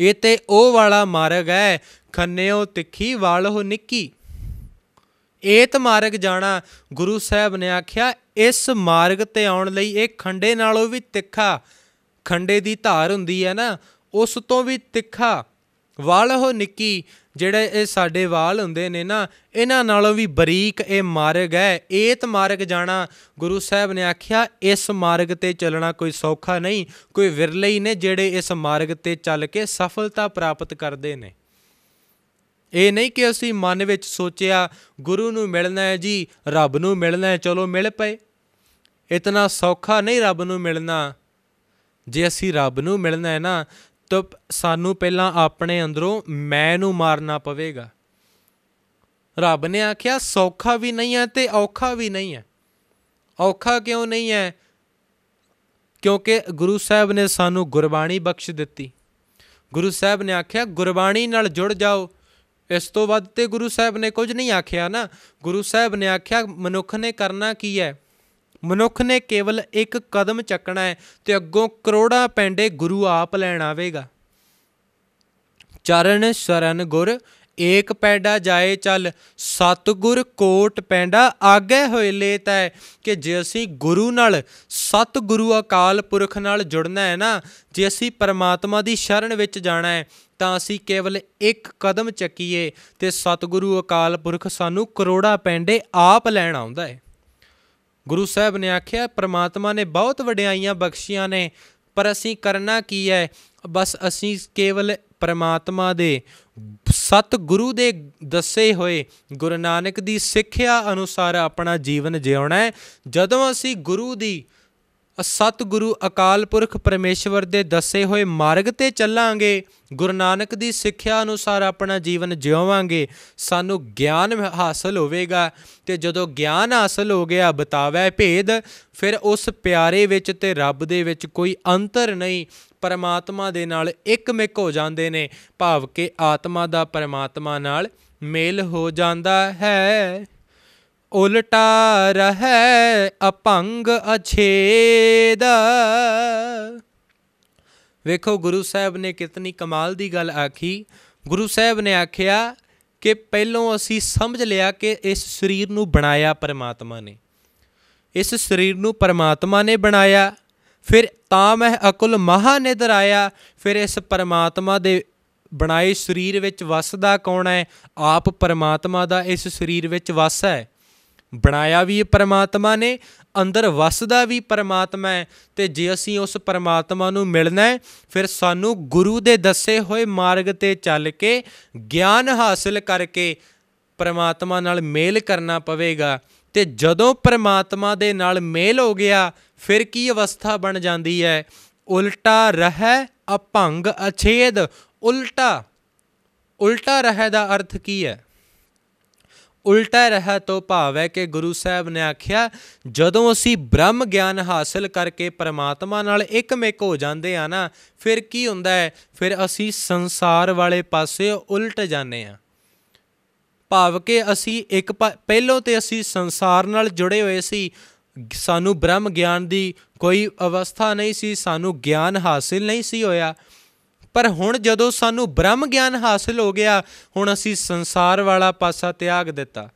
ਇਹ ਤੇ ਉਹ ਵਾਲਾ ਮਾਰਗ ਹੈ ਖੰਨਿਓ ਤਿੱਖੀ ਵਾਲੋ ਨਿੱਕੀ ਏਤ ਮਾਰਗ ਜਾਣਾ ਗੁਰੂ ਸਾਹਿਬ ਨੇ ਆਖਿਆ ਇਸ ਮਾਰਗ ਤੇ ਆਉਣ ਲਈ ਇਹ ਖੰਡੇ ਨਾਲੋਂ ਵੀ ਤਿੱਖਾ ਖੰਡੇ ਦੀ ਧਾਰ ਹੁੰਦੀ ਹੈ ਨਾ ਉਸ ਤੋਂ ਵੀ ਤਿੱਖਾ ਵਾਲ ਉਹ ਨਿੱਕੀ ਜਿਹੜੇ ਇਹ ਸਾਡੇ ਵਾਲ ਹੁੰਦੇ ਨੇ ਨਾ ਇਹਨਾਂ ਨਾਲੋਂ ਵੀ ਬਰੀਕ ਇਹ ਮਾਰਗ ਹੈ ਏਤ ਮਾਰਗ ਜਾਣਾ ਗੁਰੂ ਸਾਹਿਬ ਨੇ ਆਖਿਆ ਇਸ ਮਾਰਗ ਤੇ ਚੱਲਣਾ ਕੋਈ ਸੌਖਾ ਨਹੀਂ ਕੋਈ ਵਿਰਲੇ ਹੀ ਨੇ ਜਿਹੜੇ ਇਸ ਮਾਰਗ ਤੇ ਚੱਲ ਕੇ ਸਫਲਤਾ ਪ੍ਰਾਪਤ ਕਰਦੇ ਨੇ ਇਹ ਨਹੀਂ ਕਿ ਅਸੀਂ ਮਨ ਵਿੱਚ ਸੋਚਿਆ ਗੁਰੂ ਨੂੰ ਮਿਲਣਾ ਹੈ ਜੀ ਰੱਬ ਨੂੰ ਮਿਲਣਾ ਹੈ ਚਲੋ ਮਿਲ ਪਏ ਇਤਨਾ ਸੌਖਾ ਨਹੀਂ ਰੱਬ ਨੂੰ ਮਿਲਣਾ ਜੇ ਅਸੀਂ ਰੱਬ ਨੂੰ ਮਿਲਣਾ ਹੈ ਨਾ ਤਾਂ ਸਾਨੂੰ ਪਹਿਲਾਂ ਆਪਣੇ ਅੰਦਰੋਂ ਮੈਂ ਨੂੰ ਮਾਰਨਾ ਪਵੇਗਾ ਰੱਬ ਨੇ ਆਖਿਆ ਸੌਖਾ ਵੀ ਨਹੀਂ ਹੈ ਤੇ ਔਖਾ ਵੀ ਨਹੀਂ ਹੈ ਔਖਾ ਕਿਉਂ ਨਹੀਂ ਹੈ ਕਿਉਂਕਿ ਗੁਰੂ ਸਾਹਿਬ ਨੇ ਸਾਨੂੰ ਗੁਰਬਾਣੀ ਬਖਸ਼ ਦਿੱਤੀ ਗੁਰੂ ਸਾਹਿਬ ਨੇ ਆਖਿਆ ਗੁਰਬਾਣੀ ਨਾਲ ਜੁੜ ਜਾਓ ਇਸ ਤੋਂ ਵੱਧ ਤੇ ਗੁਰੂ ਸਾਹਿਬ ਨੇ ਕੁਝ ਨਹੀਂ ਆਖਿਆ ਨਾ ਗੁਰੂ ਸਾਹਿਬ ਨੇ ਆਖਿਆ ਮਨੁੱਖ ਨੇ ਕਰਨਾ ਕੀ ਹੈ ਮਨੁੱਖ ਨੇ ਕੇਵਲ ਇੱਕ ਕਦਮ ਚੱਕਣਾ ਹੈ ਤੇ ਅੱਗੋਂ ਕਰੋੜਾਂ ਪੈਂਡੇ ਗੁਰੂ ਆਪ ਲੈਣ ਆਵੇਗਾ ਚਰਨ ਸ਼ਰਨ ਗੁਰ ਏਕ ਪੈਂਡਾ ਜਾਏ ਚੱਲ ਸਤਗੁਰ ਕੋਟ ਪੈਂਡਾ ਆਗੇ ਹੋਏ ਲੈ ਤੈ ਕਿ ਜੇ ਅਸੀਂ ਗੁਰੂ ਨਾਲ ਸਤਗੁਰੂ ਅਕਾਲ ਪੁਰਖ ਨਾਲ ਜੁੜਨਾ ਹੈ ਨਾ ਜੇ ਅਸੀਂ ਪਰਮਾਤਮਾ ਦੀ ਸ਼ਰਨ ਵਿੱਚ ਜਾਣਾ ਹੈ ਤਾਂ ਅਸੀਂ ਕੇਵਲ ਇੱਕ ਕਦਮ ਚੱਕੀਏ ਤੇ ਸਤਗੁਰੂ ਅਕਾਲ ਪੁਰਖ ਸਾਨੂੰ ਕਰੋੜਾ ਪੈਂਡੇ ਆਪ ਲੈਣ ਆਉਂਦਾ ਹੈ ਗੁਰੂ ਸਾਹਿਬ ਨੇ ਆਖਿਆ ਪ੍ਰਮਾਤਮਾ ਨੇ ਬਹੁਤ ਵਡਿਆਈਆਂ ਬਖਸ਼ੀਆਂ ਨੇ ਪਰ ਅਸੀਂ ਕਰਨਾ ਕੀ ਹੈ ਬਸ ਅਸੀਂ ਕੇਵਲ ਪ੍ਰਮਾਤਮਾ ਦੇ ਸਤ ਗੁਰੂ ਦੇ ਦੱਸੇ ਹੋਏ ਗੁਰੂ ਨਾਨਕ ਦੀ ਸਿੱਖਿਆ ਅਨੁਸਾਰ ਆਪਣਾ ਜੀਵਨ ਜਿਉਣਾ ਹੈ ਜਦੋਂ ਅਸੀਂ ਗੁਰੂ ਦੀ ਸਤਿਗੁਰੂ ਅਕਾਲ ਪੁਰਖ ਪਰਮੇਸ਼ਵਰ ਦੇ ਦੱਸੇ ਹੋਏ ਮਾਰਗ ਤੇ ਚੱਲਾਂਗੇ ਗੁਰੂ ਨਾਨਕ ਦੀ ਸਿੱਖਿਆ ਅਨੁਸਾਰ ਆਪਣਾ ਜੀਵਨ ਜਿਉਵਾਂਗੇ ਸਾਨੂੰ ਗਿਆਨ ਹਾਸਲ ਹੋਵੇਗਾ ਤੇ ਜਦੋਂ ਗਿਆਨ ਹਾਸਲ ਹੋ ਗਿਆ ਬਤਾਵੇ ਭੇਦ ਫਿਰ ਉਸ ਪਿਆਰੇ ਵਿੱਚ ਤੇ ਰੱਬ ਦੇ ਵਿੱਚ ਕੋਈ ਅੰਤਰ ਨਹੀਂ ਪਰਮਾਤਮਾ ਦੇ ਨਾਲ ਇੱਕਮਿਕ ਹੋ ਜਾਂਦੇ ਨੇ ਭਾਵ ਕਿ ਆਤਮਾ ਦਾ ਪਰਮਾਤਮਾ ਨਾਲ ਮੇਲ ਹੋ ਜਾਂਦਾ ਹੈ ਉਲਟਾ ਰਹੈ ਅਪੰਗ ਅਛੇਦ ਵੇਖੋ ਗੁਰੂ ਸਾਹਿਬ ਨੇ ਕਿਤਨੀ ਕਮਾਲ ਦੀ ਗੱਲ ਆਖੀ ਗੁਰੂ ਸਾਹਿਬ ਨੇ ਆਖਿਆ ਕਿ ਪਹਿਲੋਂ ਅਸੀਂ ਸਮਝ ਲਿਆ ਕਿ ਇਸ ਸਰੀਰ ਨੂੰ ਬਣਾਇਆ ਪਰਮਾਤਮਾ ਨੇ ਇਸ ਸਰੀਰ ਨੂੰ ਪਰਮਾਤਮਾ ਨੇ ਬਣਾਇਆ ਫਿਰ ਤਾਂ ਮੈਂ ਅਕਲ ਮਹਾ ਨਿਦਰ ਆਇਆ ਫਿਰ ਇਸ ਪਰਮਾਤਮਾ ਦੇ ਬਣਾਏ ਸਰੀਰ ਵਿੱਚ ਵਸਦਾ ਕੌਣ ਹੈ ਆਪ ਪਰਮਾਤਮਾ ਦਾ ਇਸ ਸਰੀਰ ਵਿੱਚ ਵਸ ਹੈ ਬਣਾਇਆ ਵੀ ਪਰਮਾਤਮਾ ਨੇ ਅੰਦਰ ਵਸਦਾ ਵੀ ਪਰਮਾਤਮਾ ਹੈ ਤੇ ਜੇ ਅਸੀਂ ਉਸ ਪਰਮਾਤਮਾ ਨੂੰ ਮਿਲਣਾ ਹੈ ਫਿਰ ਸਾਨੂੰ ਗੁਰੂ ਦੇ ਦੱਸੇ ਹੋਏ ਮਾਰਗ ਤੇ ਚੱਲ ਕੇ ਗਿਆਨ ਹਾਸਲ ਕਰਕੇ ਪਰਮਾਤਮਾ ਨਾਲ ਮੇਲ ਕਰਨਾ ਪਵੇਗਾ ਤੇ ਜਦੋਂ ਪਰਮਾਤਮਾ ਦੇ ਨਾਲ ਮੇਲ ਹੋ ਗਿਆ ਫਿਰ ਕੀ ਅਵਸਥਾ ਬਣ ਜਾਂਦੀ ਹੈ ਉਲਟਾ ਰਹਿ ਅਭੰਗ ਅਛੇਦ ਉਲਟਾ ਉਲਟਾ ਰਹਿ ਦਾ ਅਰਥ ਕੀ ਹੈ ਉਲਟਾ ਰਹਾ ਤੋਂ ਭਾਵ ਹੈ ਕਿ ਗੁਰੂ ਸਾਹਿਬ ਨੇ ਆਖਿਆ ਜਦੋਂ ਅਸੀਂ ਬ੍ਰਹਮ ਗਿਆਨ ਹਾਸਲ ਕਰਕੇ ਪਰਮਾਤਮਾ ਨਾਲ ਇੱਕਮਿਕ ਹੋ ਜਾਂਦੇ ਆ ਨਾ ਫਿਰ ਕੀ ਹੁੰਦਾ ਹੈ ਫਿਰ ਅਸੀਂ ਸੰਸਾਰ ਵਾਲੇ ਪਾਸੇ ਉਲਟ ਜਾਂਦੇ ਆ ਭਾਵ ਕਿ ਅਸੀਂ ਇੱਕ ਪਹਿਲੋਂ ਤੇ ਅਸੀਂ ਸੰਸਾਰ ਨਾਲ ਜੁੜੇ ਹੋਏ ਸੀ ਸਾਨੂੰ ਬ੍ਰਹਮ ਗਿਆਨ ਦੀ ਕੋਈ ਅਵਸਥਾ ਨਹੀਂ ਸੀ ਸਾਨੂੰ ਗਿਆਨ ਹਾਸਿਲ ਨਹੀਂ ਸੀ ਹੋਇਆ ਪਰ ਹੁਣ ਜਦੋਂ ਸਾਨੂੰ ਬ੍ਰਹਮ ਗਿਆਨ ਹਾਸਲ ਹੋ ਗਿਆ ਹੁਣ ਅਸੀਂ ਸੰਸਾਰ ਵਾਲਾ ਪਾਸਾ ਤਿਆਗ ਦਿੱਤਾ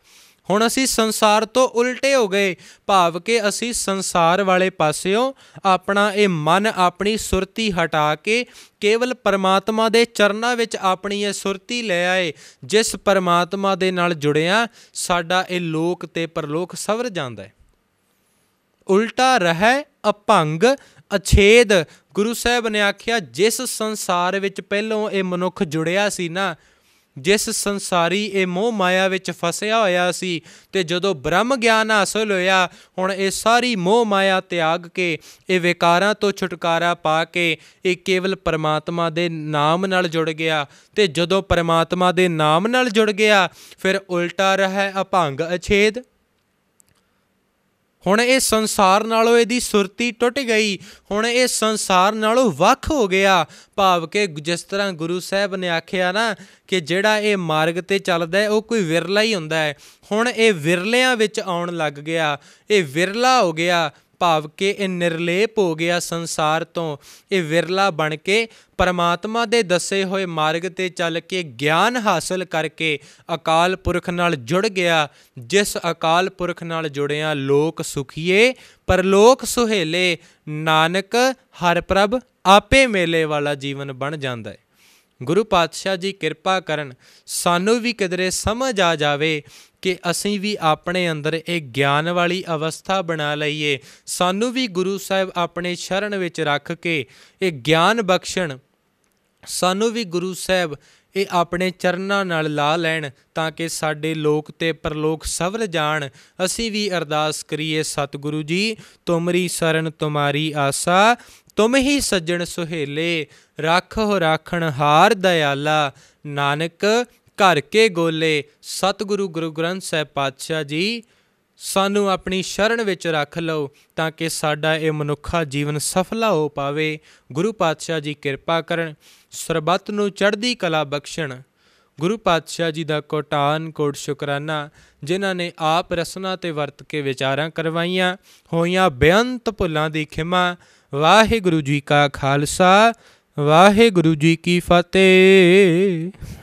ਹੁਣ ਅਸੀਂ ਸੰਸਾਰ ਤੋਂ ਉਲਟੇ ਹੋ ਗਏ ਭਾਵ ਕਿ ਅਸੀਂ ਸੰਸਾਰ ਵਾਲੇ ਪਾਸਿਓਂ ਆਪਣਾ ਇਹ ਮਨ ਆਪਣੀ ਸੁਰਤੀ ਹਟਾ ਕੇ ਕੇਵਲ ਪਰਮਾਤਮਾ ਦੇ ਚਰਨਾਂ ਵਿੱਚ ਆਪਣੀ ਇਹ ਸੁਰਤੀ ਲੈ ਆਏ ਜਿਸ ਪਰਮਾਤਮਾ ਦੇ ਨਾਲ ਜੁੜਿਆ ਸਾਡਾ ਇਹ ਲੋਕ ਤੇ ਪਰਲੋਕ ਸਵਰ ਜਾਂਦਾ ਹੈ ਉਲਟਾ ਰਹਿ ਅਪੰਗ ਅਛੇਦ ਗੁਰੂ ਸਾਹਿਬ ਨੇ ਆਖਿਆ ਜਿਸ ਸੰਸਾਰ ਵਿੱਚ ਪਹਿਲੋਂ ਇਹ ਮਨੁੱਖ ਜੁੜਿਆ ਸੀ ਨਾ ਜਿਸ ਸੰਸਾਰੀ ਇਹ ਮੋਹ ਮਾਇਆ ਵਿੱਚ ਫਸਿਆ ਹੋਇਆ ਸੀ ਤੇ ਜਦੋਂ ਬ੍ਰਹਮ ਗਿਆਨ ਹਾਸਲ ਹੋਇਆ ਹੁਣ ਇਹ ਸਾਰੀ ਮੋਹ ਮਾਇਆ ਤਿਆਗ ਕੇ ਇਹ ਵਿਕਾਰਾਂ ਤੋਂ ਛੁਟਕਾਰਾ ਪਾ ਕੇ ਇਹ ਕੇਵਲ ਪਰਮਾਤਮਾ ਦੇ ਨਾਮ ਨਾਲ ਜੁੜ ਗਿਆ ਤੇ ਜਦੋਂ ਪਰਮਾਤਮਾ ਦੇ ਨਾਮ ਨਾਲ ਜੁੜ ਗਿਆ ਫਿਰ ਉਲਟਾ ਰਹਾ ਅਭੰਗ ਅਛੇਦ ਹੁਣ ਇਹ ਸੰਸਾਰ ਨਾਲੋਂ ਇਹਦੀ ਸੁਰਤੀ ਟੁੱਟ ਗਈ ਹੁਣ ਇਹ ਸੰਸਾਰ ਨਾਲੋਂ ਵੱਖ ਹੋ ਗਿਆ ਭਾਵ ਕਿ ਜਿਸ ਤਰ੍ਹਾਂ ਗੁਰੂ ਸਾਹਿਬ ਨੇ ਆਖਿਆ ਨਾ ਕਿ ਜਿਹੜਾ ਇਹ ਮਾਰਗ ਤੇ ਚੱਲਦਾ ਹੈ ਉਹ ਕੋਈ ਵਿਰਲਾ ਹੀ ਹੁੰਦਾ ਹੈ ਹੁਣ ਇਹ ਵਿਰਲਿਆਂ ਵਿੱਚ ਆਉਣ ਲੱਗ ਗਿਆ ਇਹ ਵਿਰਲਾ ਹੋ ਗਿਆ ਭਾਵ ਕਿ ਇਹ ਨਿਰਲੇਪ ਹੋ ਗਿਆ ਸੰਸਾਰ ਤੋਂ ਇਹ ਵਿਰਲਾ ਬਣ ਕੇ ਪਰਮਾਤਮਾ ਦੇ ਦੱਸੇ ਹੋਏ ਮਾਰਗ ਤੇ ਚੱਲ ਕੇ ਗਿਆਨ ਹਾਸਲ ਕਰਕੇ ਅਕਾਲ ਪੁਰਖ ਨਾਲ ਜੁੜ ਗਿਆ ਜਿਸ ਅਕਾਲ ਪੁਰਖ ਨਾਲ ਜੁੜਿਆ ਲੋਕ ਸੁਖੀਏ ਪਰਲੋਕ ਸੁਹੇਲੇ ਨਾਨਕ ਹਰ ਪ੍ਰਭ ਆਪੇ ਮੇਲੇ ਵਾਲਾ ਜੀਵਨ ਬਣ ਜਾਂਦਾ ਹੈ ਗੁਰੂ ਪਾਤਸ਼ਾਹ ਜੀ ਕਿਰਪਾ ਕਰਨ ਸਾਨੂੰ ਵੀ ਕਿਦਰੇ ਸਮਝ ਆ ਜਾਵੇ ਕਿ ਅਸੀਂ ਵੀ ਆਪਣੇ ਅੰਦਰ ਇਹ ਗਿਆਨ ਵਾਲੀ ਅਵਸਥਾ ਬਣਾ ਲਈਏ ਸਾਨੂੰ ਵੀ ਗੁਰੂ ਸਾਹਿਬ ਆਪਣੇ ਸ਼ਰਨ ਵਿੱਚ ਰੱਖ ਕੇ ਇਹ ਗਿਆਨ ਬਖਸ਼ਣ ਸਾਨੂੰ ਵੀ ਗੁਰੂ ਸਾਹਿਬ ਇਹ ਆਪਣੇ ਚਰਨਾਂ ਨਾਲ ਲਾ ਲੈਣ ਤਾਂ ਕਿ ਸਾਡੇ ਲੋਕ ਤੇ ਪਰਲੋਕ ਸਵਰ ਜਾਣ ਅਸੀਂ ਵੀ ਅਰਦਾਸ ਕਰੀਏ ਸਤਿਗੁਰੂ ਜੀ ਤੁਮਰੀ ਸਰਨ ਤੁਮਾਰੀ ਆਸਾ ਤੁਮ ਹੀ ਸੱਜਣ ਸੁਹੇਲੇ ਰੱਖ ਹੋ ਰਾਖਣ ਹਾਰ ਦਇਆਲਾ ਨਾਨਕ ਘਰ ਕੇ ਗੋਲੇ ਸਤਿਗੁਰੂ ਗੁਰੂ ਗ੍ਰੰਥ ਸਾਹਿਬ ਪਾਤਸ਼ਾਹ ਜੀ ਸਾਨੂੰ ਆਪਣੀ ਸ਼ਰਨ ਵਿੱਚ ਰੱਖ ਲਓ ਤਾਂ ਕਿ ਸਾਡਾ ਇਹ ਮਨੁੱਖਾ ਜੀਵਨ ਸਫਲਾ ਹੋ ਪਾਵੇ ਗੁਰੂ ਪਾਤਸ਼ਾਹ ਜੀ ਕਿਰਪਾ ਕਰਨ ਸਰਬੱਤ ਨੂੰ ਚੜ੍ਹਦੀ ਕਲਾ ਬਖਸ਼ਣ ਗੁਰੂ ਪਾਤਸ਼ਾਹ ਜੀ ਦਾ ਕੋਟਾਨ ਕੋਟ ਸ਼ੁਕਰਾਨਾ ਜਿਨ੍ਹਾਂ ਨੇ ਆਪ ਰਸਨਾ ਤੇ ਵਰਤ ਕੇ ਵਿਚਾਰਾਂ ਕਰਵਾਈਆਂ ਹੋਈਆਂ ਬੇਅੰਤ ਭੁੱਲਾਂ ਦੀ ਖਿਮਾ ਵਾਹਿਗੁਰੂ ਜੀ ਕਾ ਖਾਲਸਾ ਵਾਹਿਗੁਰੂ ਜੀ ਕੀ ਫਤਿਹ